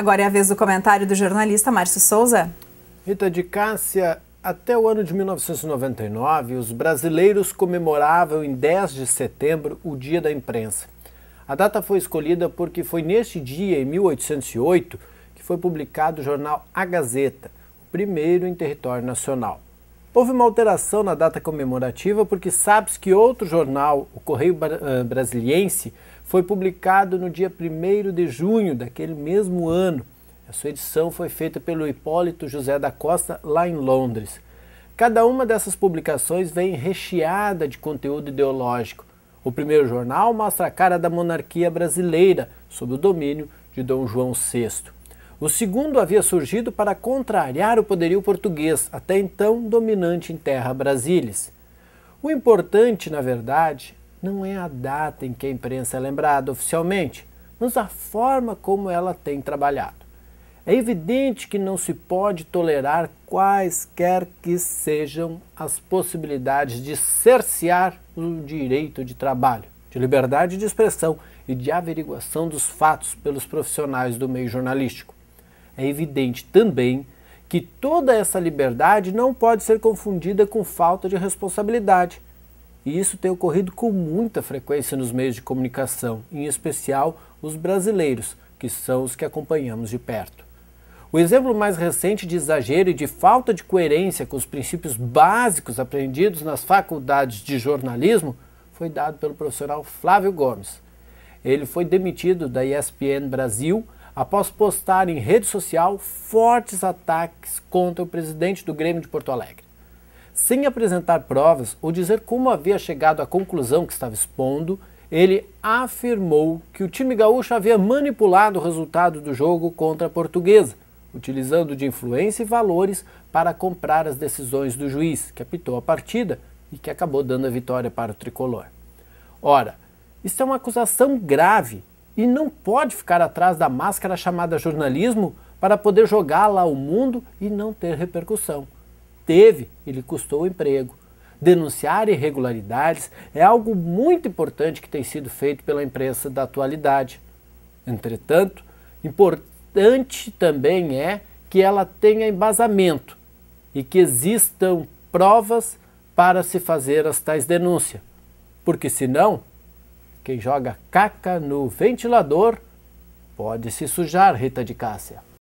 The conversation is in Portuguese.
Agora é a vez do comentário do jornalista Márcio Souza. Rita de Cássia, até o ano de 1999, os brasileiros comemoravam em 10 de setembro o Dia da Imprensa. A data foi escolhida porque foi neste dia, em 1808, que foi publicado o jornal A Gazeta, o primeiro em território nacional. Houve uma alteração na data comemorativa porque sabes que outro jornal, o Correio eh, Brasiliense, foi publicado no dia 1 de junho daquele mesmo ano. A sua edição foi feita pelo Hipólito José da Costa, lá em Londres. Cada uma dessas publicações vem recheada de conteúdo ideológico. O primeiro jornal mostra a cara da monarquia brasileira, sob o domínio de Dom João VI. O segundo havia surgido para contrariar o poderio português, até então dominante em terra Brasílias. O importante, na verdade, não é a data em que a imprensa é lembrada oficialmente, mas a forma como ela tem trabalhado. É evidente que não se pode tolerar quaisquer que sejam as possibilidades de cercear o direito de trabalho, de liberdade de expressão e de averiguação dos fatos pelos profissionais do meio jornalístico. É evidente também que toda essa liberdade não pode ser confundida com falta de responsabilidade. E isso tem ocorrido com muita frequência nos meios de comunicação, em especial os brasileiros, que são os que acompanhamos de perto. O exemplo mais recente de exagero e de falta de coerência com os princípios básicos aprendidos nas faculdades de jornalismo foi dado pelo profissional Flávio Gomes. Ele foi demitido da ESPN Brasil após postar em rede social fortes ataques contra o presidente do Grêmio de Porto Alegre. Sem apresentar provas ou dizer como havia chegado à conclusão que estava expondo, ele afirmou que o time gaúcho havia manipulado o resultado do jogo contra a portuguesa, utilizando de influência e valores para comprar as decisões do juiz, que apitou a partida e que acabou dando a vitória para o tricolor. Ora, isso é uma acusação grave e não pode ficar atrás da máscara chamada jornalismo para poder jogá-la ao mundo e não ter repercussão. Teve e lhe custou o emprego. Denunciar irregularidades é algo muito importante que tem sido feito pela imprensa da atualidade. Entretanto, importante também é que ela tenha embasamento e que existam provas para se fazer as tais denúncias, porque senão quem joga caca no ventilador pode se sujar, Rita de Cássia.